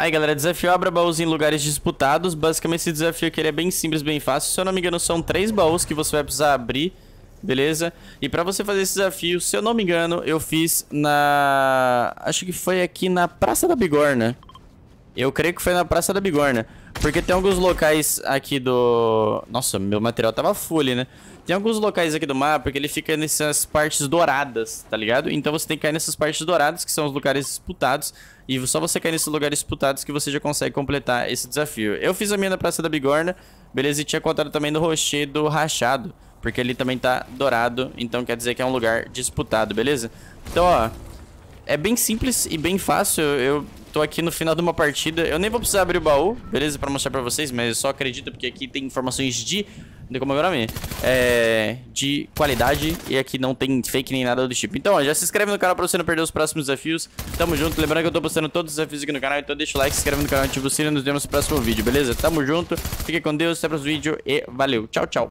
Aí, galera, desafio abra baús em lugares disputados. Basicamente, esse desafio aqui é bem simples, bem fácil. Se eu não me engano, são três baús que você vai precisar abrir, beleza? E pra você fazer esse desafio, se eu não me engano, eu fiz na... Acho que foi aqui na Praça da Bigorna. Eu creio que foi na Praça da Bigorna. Porque tem alguns locais aqui do... Nossa, meu material tava full ali, né? Tem alguns locais aqui do mapa que ele fica nessas partes douradas, tá ligado? Então você tem que cair nessas partes douradas, que são os lugares disputados. E só você cair nesses lugares disputados que você já consegue completar esse desafio. Eu fiz a minha na Praça da Bigorna, beleza? E tinha contado também no rochedo rachado. Porque ele também tá dourado, então quer dizer que é um lugar disputado, beleza? Então, ó, é bem simples e bem fácil. Eu tô aqui no final de uma partida. Eu nem vou precisar abrir o baú, beleza? Pra mostrar pra vocês, mas só acredita porque aqui tem informações de... De como é o nome? É, de qualidade e aqui não tem fake nem nada do tipo. Então, ó, já se inscreve no canal pra você não perder os próximos desafios. Tamo junto. Lembrando que eu tô postando todos os desafios aqui no canal. Então deixa o like, se inscreve no canal, ativa o sino e nos vemos no próximo vídeo, beleza? Tamo junto. Fique com Deus. Até o próximo vídeo e valeu. Tchau, tchau.